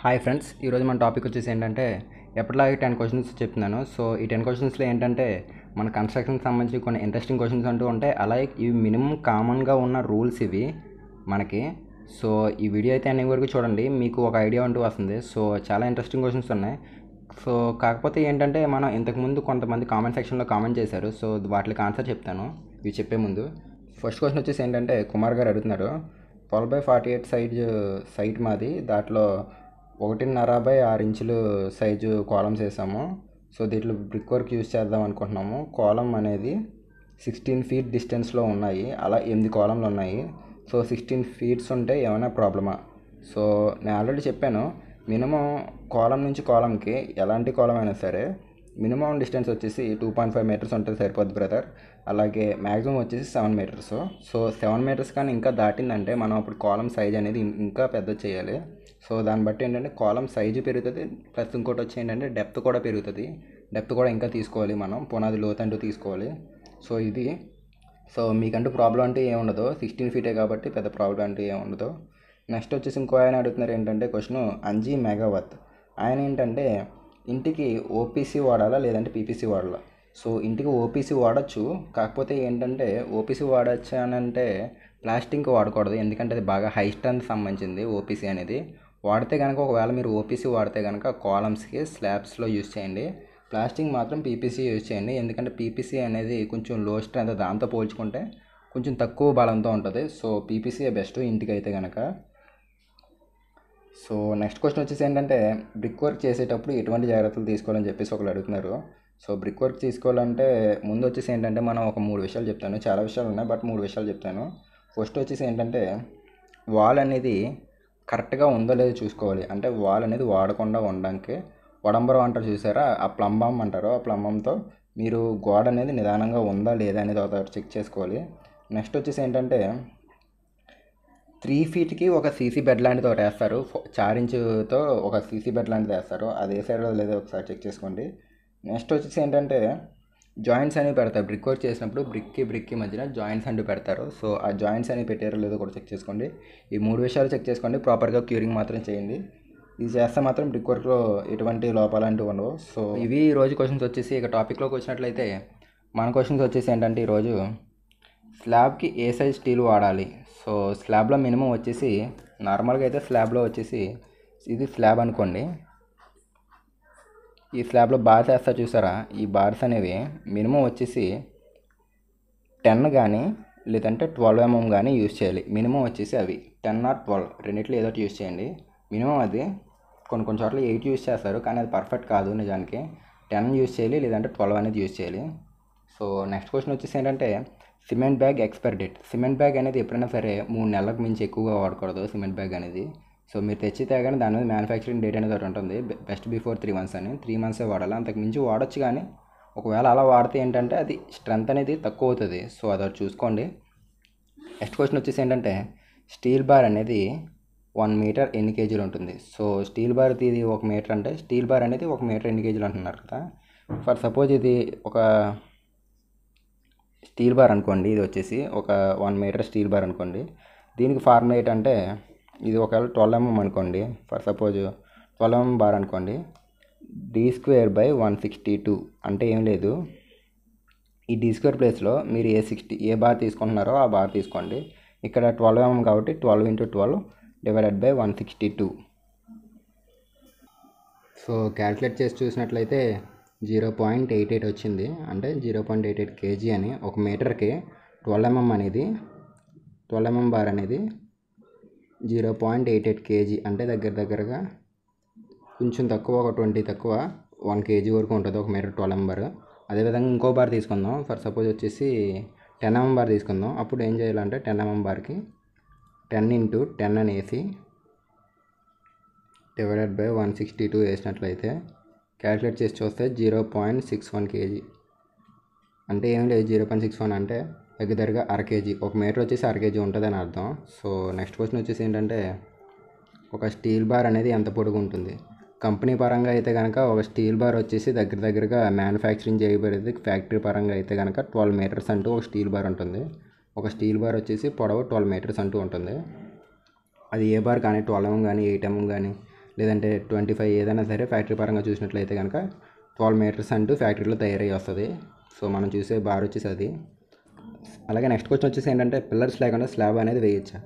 hi friends ఈరోజు మన topic వచ్చేసి ఏంటంటే ఎప్పటిలాగే టెన్ క్వశ్చన్స్ చెప్తున్నాను సో ఈ టెన్ క్వశ్చన్స్లో ఏంటంటే మన కన్స్ట్రక్షన్కి సంబంధించి కొన్ని ఇంట్రెస్టింగ్ క్వశ్చన్స్ అంటూ ఉంటాయి అలాగే ఇవి మినిమం కామన్గా ఉన్న రూల్స్ ఇవి మనకి సో ఈ వీడియో అయితే అన్ని వరకు చూడండి మీకు ఒక ఐడియా అంటూ వస్తుంది సో చాలా ఇంట్రెస్టింగ్ క్వశ్చన్స్ ఉన్నాయి సో కాకపోతే ఏంటంటే మనం ఇంతకుముందు కొంతమంది కామెంట్ సెక్షన్లో కామెంట్ చేశారు సో వాటికి ఆన్సర్ చెప్తాను ఇవి చెప్పే ముందు ఫస్ట్ క్వశ్చన్ వచ్చేసి ఏంటంటే కుమార్ గారు అడుగుతున్నారు twelve by forty eight size site మాది దాంట్లో ఒకటిన్నర బై ఆరు ఇంచులు సైజు కాలమ్స్ వేసాము సో దీంట్లో బ్రిక్ వర్క్ యూజ్ చేద్దాం అనుకుంటున్నాము కాలం అనేది సిక్స్టీన్ ఫీట్ డిస్టెన్స్లో ఉన్నాయి అలా ఎనిమిది కాలంలు ఉన్నాయి సో సిక్స్టీన్ ఫీట్స్ ఉంటే ఏమైనా ప్రాబ్లమా సో నేను ఆల్రెడీ చెప్పాను మినిమం కాలం నుంచి కాలంకి ఎలాంటి కాలం అయినా సరే మినిమం డిస్టెన్స్ వచ్చేసి టూ పాయింట్ ఫైవ్ మీటర్స్ ఉంటుంది సరిపోద్ది బ్రదర్ అలాగే మ్యాక్సిమం వచ్చేసి seven metres so seven metres కానీ ఇంకా దాటిందంటే మనం అప్పుడు కాలం సైజ్ అనేది ఇంకా పెద్ద చేయాలి సో దాన్ని బట్టి ఏంటంటే కాలం సైజు పెరుగుతుంది ప్లస్ ఇంకోటి వచ్చి ఏంటంటే డెప్త్ కూడా పెరుగుతుంది డెప్త్ కూడా ఇంకా తీసుకోవాలి మనం పునాది లోతంటూ తీసుకోవాలి సో ఇది సో మీకంటూ ప్రాబ్లం అంటే ఏమి ఉండదు సిక్స్టీన్ ఫీటే కాబట్టి పెద్ద ప్రాబ్లం అంటే ఏమి ఉండదు నెక్స్ట్ వచ్చేసి ఇంకో ఆయన అడుగుతున్నారు ఏంటంటే క్వశ్చన్ అంజీ మెగావత్ ఆయన ఏంటంటే ఇంటికి ఓపీసీ వాడాలా లేదంటే పీపీసీ వాడాలా సో ఇంటికి ఓపీసీ వాడచ్చు కాకపోతే ఏంటంటే ఓపీసీ వాడచ్చు అని అంటే ప్లాస్టింగ్ వాడకూడదు ఎందుకంటే అది బాగా హై స్ట్రెంత్ సంబంధించింది ఓపీసీ అనేది వాడితే కనుక ఒకవేళ మీరు ఓపీసీ వాడితే కనుక కాలమ్స్కి స్లాబ్స్లో యూజ్ చేయండి ప్లాస్టింగ్ మాత్రం పీపీసీ యూజ్ చేయండి ఎందుకంటే పీపీసీ అనేది కొంచెం లో స్ట్రెంత్ దాంతో పోల్చుకుంటే కొంచెం తక్కువ బలంతో ఉంటుంది సో పీపీసీ బెస్ట్ ఇంటికి అయితే కనుక సో నెక్స్ట్ క్వశ్చన్ వచ్చేసి ఏంటంటే బ్రిక్ వర్క్ చేసేటప్పుడు ఎటువంటి జాగ్రత్తలు తీసుకోవాలని చెప్పేసి ఒకరు అడుగుతున్నారు సో బ్రిక్ వర్క్ తీసుకోవాలంటే ముందు వచ్చేసి ఏంటంటే మనం ఒక మూడు విషయాలు చెప్తాను చాలా విషయాలు ఉన్నాయి బట్ మూడు విషయాలు చెప్తాను ఫస్ట్ వచ్చేసి ఏంటంటే వాల్ అనేది కరెక్ట్గా ఉందో లేదో చూసుకోవాలి అంటే వాల్ అనేది వాడకుండా ఉండడానికి వడంబరం అంటారు చూసారా ఆ ప్లంబం అంటారు ఆ ప్లంబంతో మీరు గోడ అనేది నిదానంగా ఉందా లేదా అనేది ఒకసారి చెక్ చేసుకోవాలి నెక్స్ట్ వచ్చేసి ఏంటంటే త్రీ ఫీట్కి ఒక సీసీ బెడ్ లాంటిది ఒకటి వేస్తారు చార్ ఇంచుతో ఒక సీసీ బెడ్ లాంటిది వేస్తారు అది వేసారో లేదో ఒకసారి చెక్ చేసుకోండి నెక్స్ట్ వచ్చేసి ఏంటంటే జాయింట్స్ అనేవి పెడతారు బ్రిక్ వర్క్ చేసినప్పుడు బ్రిక్కి బ్రిక్కి మధ్యన జాయింట్స్ అంటూ పెడతారు సో ఆ జాయింట్స్ అనేవి పెట్టారో లేదో కూడా చెక్ చేసుకోండి ఈ మూడు విషయాలు చెక్ చేసుకోండి ప్రాపర్గా క్యూరింగ్ మాత్రం చేయండి ఇది చేస్తే మాత్రం బ్రిక్ వర్క్లో ఎటువంటి లోపాలు అంటూ ఉండవు సో ఇవి ఈ రోజు క్వశ్చన్స్ వచ్చేసి ఇక టాపిక్లోకి వచ్చినట్లయితే మన క్వశ్చన్స్ వచ్చేసి ఏంటంటే ఈరోజు స్లాబ్కి ఏ సైజ్ స్టీల్ వాడాలి సో స్లాబ్లో మినిమం వచ్చేసి నార్మల్గా అయితే స్లాబ్లో వచ్చేసి ఇది స్లాబ్ అనుకోండి ఈ స్లాబ్లో బార్స్ వేస్తా చూసారా ఈ బార్స్ అనేవి మినిమం వచ్చేసి టెన్ కానీ లేదంటే ట్వెల్వ్ ఎంఎం కానీ యూజ్ చేయాలి మినిమం వచ్చేసి అవి టెన్ ఆర్ ట్వెల్వ్ రెండిట్లో ఏదో యూజ్ చేయండి మినిమం అది కొన్ని కొన్ని చోట్ల ఎయిట్ యూజ్ చేస్తారు కానీ అది పర్ఫెక్ట్ కాదు నిజానికి టెన్ యూజ్ చేయాలి లేదంటే ట్వెల్వ్ అనేది యూజ్ చేయాలి సో నెక్స్ట్ క్వశ్చన్ వచ్చేసి ఏంటంటే cement bag expire date cement bag అనేది ఎప్పుడైనా సరే మూడు నెలలకు మించి ఎక్కువగా వాడకూడదు సిమెంట్ బ్యాగ్ అనేది సో మీరు తెచ్చి తేగానే దాని మీద మ్యానుఫ్యాక్చరింగ్ డేట్ అనేది ఒకటి ఉంటుంది బెస్ట్ బిఫోర్ త్రీ మంత్స్ అని త్రీ మంత్సే వాడాలి అంతకు మించి వాడచ్చు కానీ ఒకవేళ అలా వాడితే ఏంటంటే అది స్ట్రెంత్ అనేది తక్కువ అవుతుంది సో అది ఒకటి చూసుకోండి నెక్స్ట్ క్వశ్చన్ వచ్చేసి ఏంటంటే స్టీల్ బార్ అనేది వన్ మీటర్ ఎన్ని కేజీలు ఉంటుంది సో స్టీల్ బార్ ఇది ఒక మీటర్ అంటే స్టీల్ బార్ అనేది ఒక మీటర్ ఎన్ని కేజీలు అంటున్నారు కదా ఫర్ సపోజ్ ఇది ఒక స్టీల్ బార్ అనుకోండి ఇది వచ్చేసి ఒక వన్ మీటర్ స్టీల్ బార్ అనుకోండి దీనికి ఫార్ములా ఏంటంటే ఇది ఒకవేళ ట్వెల్వ్ ఎంఎం అనుకోండి for suppose twelve MM bar అనుకోండి D square by one sixty two అంటే ఏం లేదు ఈ డీ స్క్వేర్ ప్లేస్లో మీరు ఏ సిక్స్టీ ఏ బార్ తీసుకుంటున్నారో ఆ బార్ తీసుకోండి ఇక్కడ ట్వెల్వ్ ఎంఎం కాబట్టి twelve into twelve divided by one sixty two so calculate చేసి చూసినట్లయితే జీరో పాయింట్ ఎయిట్ ఎయిట్ వచ్చింది అంటే zero point eight eight KG అని ఒక మీటర్కి ట్వెల్వ్ ఎంఎం అనేది ట్వెల్వ్ ఎంఎం బార్ అనేది zero point eight eight KG అంటే దగ్గర దగ్గరగా కొంచెం తక్కువ ఒక ట్వంటీ తక్కువ వన్ కేజీ వరకు ఉంటుంది ఒక మీటర్ ట్వెల్వ్ నెంబర్ అదేవిధంగా ఇంకో బార్ తీసుకుందాం ఫర్ సపోజ్ వచ్చేసి టెన్ ఎంఎం బార్ తీసుకుందాం అప్పుడు ఏం చేయాలంటే టెన్ ఎంఎం బార్కి టెన్ ఇంటూ టెన్ అని వేసి divided by one sixty two వేసినట్లయితే క్యాలిక్యులేట్ చేసి చూస్తే zero point six one KG అంటే ఏం లేదు జీరో పాయింట్ సిక్స్ వన్ అంటే దగ్గరగా అర కేజీ ఒక మీటర్ వచ్చేసి అర కేజీ ఉంటుందని అర్థం సో నెక్స్ట్ క్వశ్చన్ వచ్చేసి ఏంటంటే ఒక స్టీల్ బార్ అనేది ఎంత పొడుగు ఉంటుంది కంపెనీ పరంగా అయితే కనుక ఒక స్టీల్ బార్ వచ్చేసి దగ్గర దగ్గరగా మ్యానుఫ్యాక్చరింగ్ చేయబడేది ఫ్యాక్టరీ పరంగా అయితే కనుక ట్వెల్వ్ మీటర్స్ అంటూ ఒక స్టీల్ బార్ ఉంటుంది ఒక స్టీల్ బార్ వచ్చేసి పొడవు ట్వెల్వ్ మీటర్స్ అంటూ ఉంటుంది అది ఏ బార్ కానీ ట్వెల్వ్ కానీ ఎయిట్ ఎంఎం కానీ లేదంటే ట్వంటీ ఫైవ్ ఏదైనా సరే ఫ్యాక్టరీ పరంగా చూసినట్లయితే కనుక ట్వెల్వ్ మీటర్స్ అంటూ ఫ్యాక్టరీలో తయారై వస్తుంది సో మనం చూసే బార్ వచ్చేసి అది అలాగే నెక్స్ట్ క్వశ్చన్ వచ్చేసి ఏంటంటే పిల్లర్స్ లేకుండా స్లాబ్ అనేది వేయచ్చా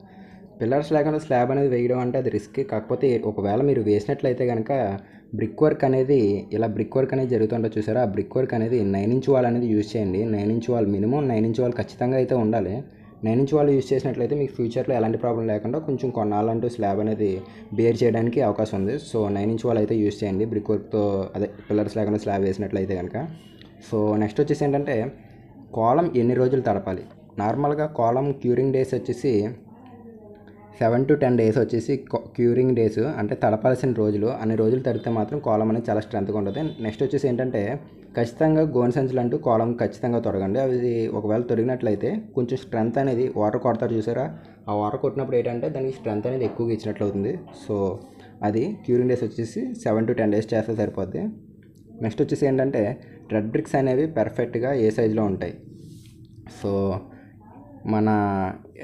పిల్లర్స్ లేకుండా స్లాబ్ అనేది వేయడం అంటే అది రిస్క్ కాకపోతే ఒకవేళ మీరు వేసినట్లయితే కనుక బ్రిక్ వర్క్ అనేది ఇలా బ్రిక్ వర్క్ అనేది జరుగుతుంటే చూసారా ఆ బ్రిక్ వర్క్ అనేది నైన్ ఇంచ్ వాల్ అనేది యూజ్ చేయండి nine inch wall minimum nine inch wall ఖచ్చితంగా అయితే ఉండాలి నైన్ ఇంచ్ వాల్ యూజ్ చేసినట్లయితే మీకు ఫ్యూచర్లో ఎలాంటి ప్రాబ్లం లేకుండా కొంచెం కొన్నాళ్ళంటూ స్లాబ్ అనేది బేర్ చేయడానికి అవకాశం ఉంది సో నైన్ ఇంచ్ వాల్ అయితే యూజ్ చేయండి బ్రిక్ వర్క్తో అదే పిల్లర్స్ లేకుండా స్లాబ్ వేసినట్లయితే కనుక సో నెక్స్ట్ వచ్చేసి ఏంటంటే కోలం ఎన్ని రోజులు తడపాలి నార్మల్గా కోలం క్యూరింగ్ డేస్ వచ్చేసి సెవెన్ టు టెన్ డేస్ వచ్చేసి క్యూరింగ్ డేస్ అంటే తడపాల్సిన రోజులు అన్ని రోజులు తడితే మాత్రం కోలం అనేది చాలా స్ట్రెంత్గా ఉంటుంది నెక్స్ట్ వచ్చేసి ఏంటంటే ఖచ్చితంగా గోన్ సంచులు అంటూ కోలం ఖచ్చితంగా తొడగండి అవి ఒకవేళ తొడిగినట్లయితే కొంచెం స్ట్రెంత్ అనేది వాటర్ కొడతారు చూసారా ఆ వాటర్ కొట్టినప్పుడు ఏంటంటే దానికి స్ట్రెంత్ అనేది ఎక్కువగా ఇచ్చినట్లు అవుతుంది సో అది క్యూరింగ్ డేస్ వచ్చేసి సెవెన్ టు టెన్ డేస్ చేస్తే సరిపోద్ది నెక్స్ట్ వచ్చేసి ఏంటంటే రెడ్ బ్రిక్స్ అనేవి పెర్ఫెక్ట్గా ఏ సైజులో ఉంటాయి సో మన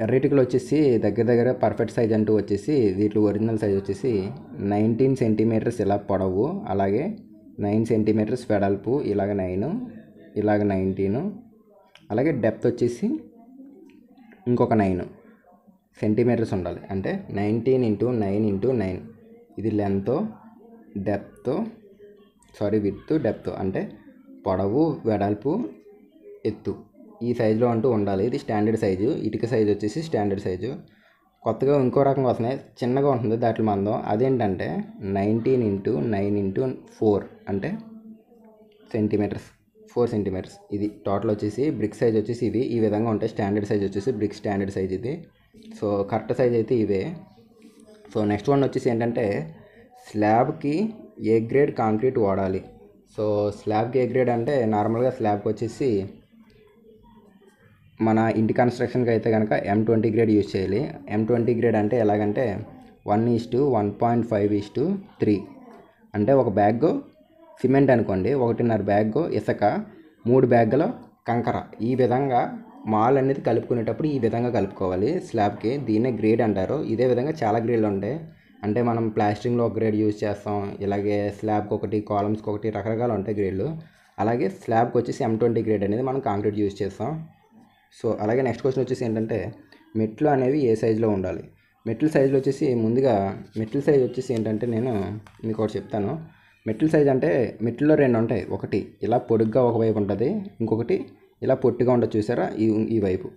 ఎర్రటికలు వచ్చేసి దగ్గర దగ్గర పర్ఫెక్ట్ సైజ్ అంటూ వచ్చేసి వీటి ఒరిజినల్ సైజ్ వచ్చేసి నైన్టీన్ సెంటీమీటర్స్ ఇలా పొడవు అలాగే నైన్ సెంటీమీటర్స్ వెడల్పు ఇలాగ నైన్ ఇలాగ నైన్టీను అలాగే డెప్త్ వచ్చేసి ఇంకొక నైన్ సెంటీమీటర్స్ ఉండాలి అంటే nineteen into nine into nine ఇది లెంత్ డెప్తో సారీ విత్ డెప్త్ అంటే పొడవు వెడల్పు ఎత్తు ఈ సైజులో అంటూ ఉండాలి ఇది స్టాండర్డ్ సైజు ఇటుక సైజు వచ్చేసి స్టాండర్డ్ సైజు కొత్తగా ఇంకో రకం వస్తున్నాయి చిన్నగా ఉంటుంది దాంట్లో మందం అదేంటంటే nineteen into nine into four అంటే సెంటీమీటర్స్ ఫోర్ సెంటీమీటర్స్ ఇది టోటల్ వచ్చేసి బ్రిక్ సైజ్ వచ్చేసి ఇవి ఈ విధంగా ఉంటాయి స్టాండర్డ్ సైజ్ వచ్చేసి బ్రిక్ స్టాండర్డ్ సైజ్ ఇది సో కరెక్ట్ సైజ్ అయితే ఇవే సో నెక్స్ట్ వన్ వచ్చేసి ఏంటంటే స్లాబ్కి ఏ గ్రేడ్ కాంక్రీట్ వాడాలి సో స్లాబ్కి ఏ గ్రేడ్ అంటే నార్మల్గా స్లాబ్కి వచ్చేసి మన ఇంటి కన్స్ట్రక్షన్కి అయితే కనుక ఎం ట్వంటీ గ్రేడ్ యూజ్ చేయాలి ఎం ట్వంటీ గ్రేడ్ అంటే ఎలాగంటే one is to one point five is to three అంటే ఒక బ్యాగ్ సిమెంట్ అనుకోండి ఒకటిన్నర బ్యాగ్ ఇసక మూడు బ్యాగ్లో కంకర ఈ విధంగా మాల్ అనేది కలుపుకునేటప్పుడు ఈ విధంగా కలుపుకోవాలి స్లాబ్కి దీన్నే గ్రేడ్ అంటారు ఇదే విధంగా చాలా గ్రేడ్లు ఉంటాయి అంటే మనం ప్లాస్టింగ్లో ఒక గ్రేడ్ యూజ్ చేస్తాం ఇలాగే స్లాబ్కి ఒకటి కాలమ్స్కి ఒకటి రకరకాలు ఉంటాయి గ్రేడ్లు అలాగే స్లాబ్కి వచ్చేసి ఎం ట్వంటీ గ్రేడ్ అనేది మనం కాంక్రీట్ యూజ్ చేస్తాం సో అలాగే నెక్స్ట్ క్వశ్చన్ వచ్చేసి ఏంటంటే మెట్లు అనేవి ఏ సైజులో ఉండాలి మెట్ల సైజులు వచ్చేసి ముందుగా మెట్ల సైజ్ వచ్చేసి ఏంటంటే నేను మీకు ఒకటి చెప్తాను మెట్ల సైజ్ అంటే మెట్లలో రెండు ఉంటాయి ఒకటి ఇలా పొడుగ్గా ఒకవైపు ఉంటుంది ఇంకొకటి ఇలా పొట్టిగా ఉండదు చూసారా ఈ ఈ వైపు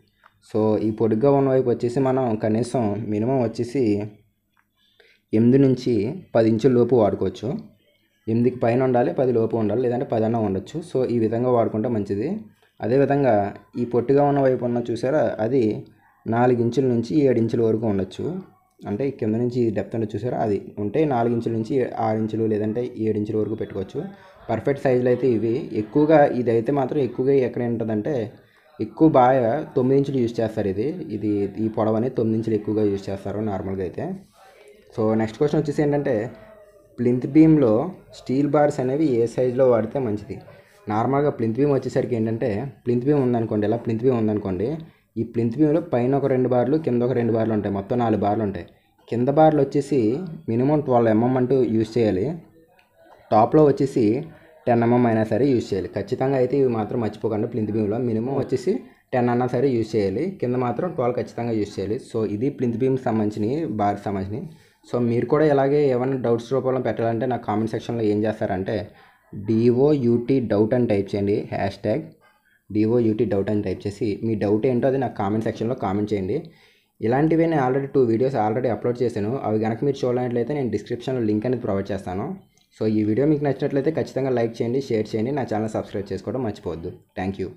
సో ఈ పొడుగ్గా ఉన్న వైపు వచ్చేసి మనం కనీసం మినిమం వచ్చేసి ఎనిమిది నుంచి పది ఇంచుల లోపు వాడుకోవచ్చు ఎనిమిదికి పైన ఉండాలి పది లోపు ఉండాలి లేదంటే పదన్నా ఉండొచ్చు సో ఈ విధంగా వాడుకుంటే మంచిది అదేవిధంగా ఈ పొట్టిగా ఉన్న వైపు ఉన్న చూసారా అది నాలుగు ఇంచుల నుంచి ఏడు ఇంచుల వరకు ఉండొచ్చు అంటే కింద నుంచి డెప్త్ ఉండొచ్చు చూసారా అది ఉంటే నాలుగు ఇంచుల నుంచి ఆరు ఇంచులు లేదంటే ఏడు ఇంచుల వరకు పెట్టుకోవచ్చు పర్ఫెక్ట్ సైజులు అయితే ఇవి ఎక్కువగా ఇది అయితే మాత్రం ఎక్కువగా ఎక్కడ ఉంటుందంటే ఎక్కువ బాగా తొమ్మిది ఇంచులు యూజ్ చేస్తారు ఇది ఇది ఈ పొడవని తొమ్మిది ఇంచులు ఎక్కువగా యూజ్ చేస్తారు నార్మల్గా అయితే సో నెక్స్ట్ క్వశ్చన్ వచ్చేసి ఏంటంటే ప్లింత్ బీమ్లో స్టీల్ బార్స్ అనేవి ఏ సైజులో వాడితే మంచిది నార్మల్గా ప్లింత్ బీమ్ వచ్చేసరికి ఏంటంటే ప్లింత్ బీమ్ ఉందనుకోండి ఇలా ప్లింత్ బీమ్ ఉందనుకోండి ఈ ప్లింత్ బీమ్లో పైన ఒక రెండు బార్లు కింద ఒక రెండు బార్లు ఉంటాయి మొత్తం నాలుగు బార్లు ఉంటాయి కింద బార్లు వచ్చేసి మినిమం ట్వెల్వ్ ఎంఎం అంటూ యూజ్ చేయాలి టాప్లో వచ్చేసి టెన్ ఎంఎం అయినా సరే యూజ్ చేయాలి ఖచ్చితంగా అయితే ఇవి మాత్రం మర్చిపోకండి ప్లింత్ బీమ్లో మినిమం వచ్చేసి టెన్ అన్నా సరే యూజ్ చేయాలి కింద మాత్రం ట్వెల్వ్ ఖచ్చితంగా యూజ్ చేయాలి సో ఇది ప్లింత్ బీమ్ సంబంధించినవి బార్ సంబంధించినవి సో మీరు కూడా ఇలాగే ఏమైనా డౌట్స్ రూపంలో పెట్టాలంటే నా కామెంట్ సెక్షన్లో ఏం చేస్తారంటే డిఓయూటీ డౌట్ అని టైప్ చేయండి హ్యాష్ ట్యాగ్ డిఓయూటీ డౌట్ అని టైప్ చేసి మీ డౌట్ ఏంటో అది నాకు కామెంట్ సెక్షన్లో కామెంట్ చేయండి ఇలాంటివి నేను already two videos already upload చేశాను అవి కనుక మీరు చూడాలన్నట్లయితే నేను డిస్క్రిప్షన్లో లింక్ అనేది ప్రొవైడ్ చేస్తాను సో ఈ వీడియో మీకు నచ్చినట్లయితే ఖచ్చితంగా లైక్ చేయండి షేర్ చేయండి నా ఛానల్ సబ్స్క్రైబ్ చేసుకోవడం మర్చిపోవద్దు థ్యాంక్ యూ